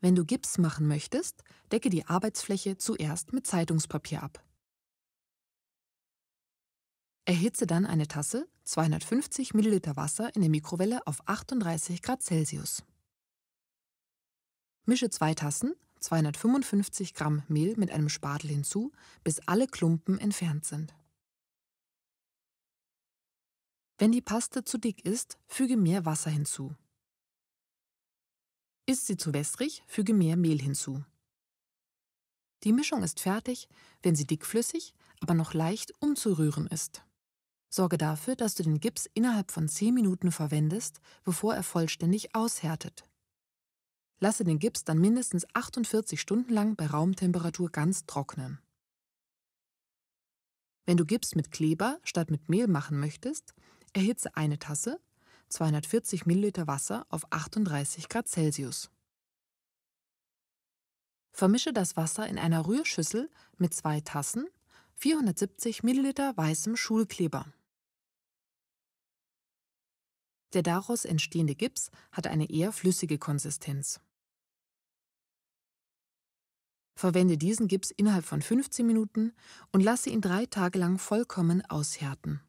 Wenn du Gips machen möchtest, decke die Arbeitsfläche zuerst mit Zeitungspapier ab. Erhitze dann eine Tasse 250 ml Wasser in der Mikrowelle auf 38 Grad Celsius. Mische zwei Tassen 255 Gramm Mehl mit einem Spatel hinzu, bis alle Klumpen entfernt sind. Wenn die Paste zu dick ist, füge mehr Wasser hinzu. Ist sie zu wässrig, füge mehr Mehl hinzu. Die Mischung ist fertig, wenn sie dickflüssig, aber noch leicht umzurühren ist. Sorge dafür, dass du den Gips innerhalb von 10 Minuten verwendest, bevor er vollständig aushärtet. Lasse den Gips dann mindestens 48 Stunden lang bei Raumtemperatur ganz trocknen. Wenn du Gips mit Kleber statt mit Mehl machen möchtest, erhitze eine Tasse 240 ml Wasser auf 38 Grad Celsius. Vermische das Wasser in einer Rührschüssel mit zwei Tassen 470 ml weißem Schulkleber. Der daraus entstehende Gips hat eine eher flüssige Konsistenz. Verwende diesen Gips innerhalb von 15 Minuten und lasse ihn drei Tage lang vollkommen aushärten.